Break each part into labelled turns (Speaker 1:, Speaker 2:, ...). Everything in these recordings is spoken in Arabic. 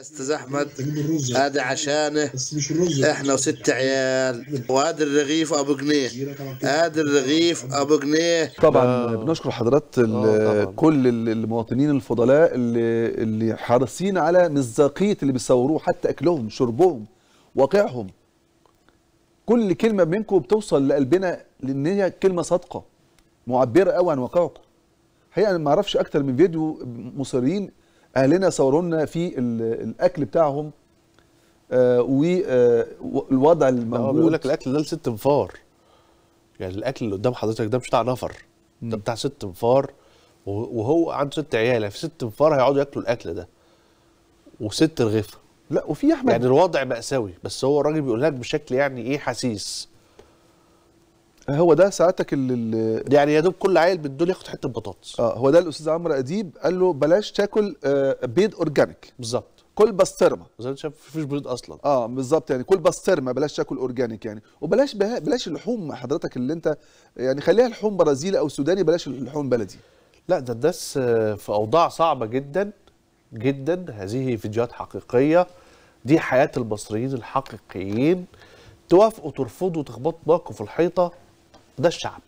Speaker 1: استاذ احمد هذا عشانه احنا وست عيال وهذا الرغيف ابو جنيه هذا الرغيف ابو جنيه طبعا آه.
Speaker 2: بنشكر حضرات آه، كل المواطنين الفضلاء اللي اللي حريصين على مصداقيه اللي بيصوروه حتى اكلهم شربهم واقعهم كل كلمه منكم بتوصل لقلبنا لان هي كلمه صادقه معبره قوي عن واقعكم حقيقه انا ما اعرفش اكتر من فيديو مصرين اهلنا لنا في الاكل بتاعهم
Speaker 1: آه والوضع آه، الموجود بيقول لك الاكل ده لست انفار يعني الاكل اللي قدام حضرتك ده مش بتاع نفر ده بتاع ست انفار وهو عنده ست عيال يعني في ست انفار هيقعدوا ياكلوا الاكل ده وست رغيفه لا وفي احمد يعني الوضع ماساوي بس هو الراجل بيقول لك بشكل يعني ايه حسيس هو ده ساعتك اللي يعني يا دوب كل عيل بالدول ياخد حته
Speaker 2: بطاطس اه هو ده الاستاذ عمرو اديب قال له بلاش تاكل آه بيض اورجانيك بالظبط كل بسطرمه
Speaker 1: زي ما شايف مفيش بيض اصلا
Speaker 2: اه بالظبط يعني كل بسطرمه بلاش تاكل اورجانيك يعني وبلاش
Speaker 1: بها بلاش اللحوم حضرتك اللي انت يعني خليها لحوم برازيلي او سوداني بلاش اللحوم بلدي لا ده الناس في اوضاع صعبه جدا جدا هذه فيديوهات حقيقيه دي حياه المصريين الحقيقيين توافقوا ترفضوا تخبطوا باكوا في الحيطه ده الشعب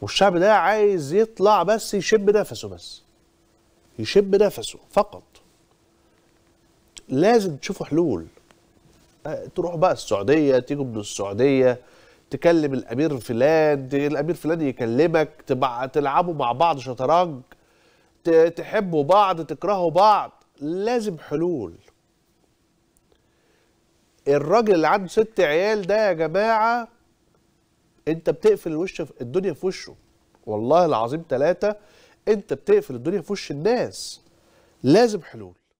Speaker 1: والشعب ده عايز يطلع بس يشب نفسه بس يشب نفسه فقط لازم تشوفوا حلول أه، تروح بقى السعودية تيجوا من السعودية تكلم الأمير فلان الأمير فلان يكلمك تلعبوا مع بعض شطرنج تحبوا بعض تكرهوا بعض لازم حلول الراجل اللي عنده ست عيال ده يا جماعة انت بتقفل الوش في الدنيا في وشه والله العظيم ثلاثه انت بتقفل الدنيا في وش الناس لازم حلول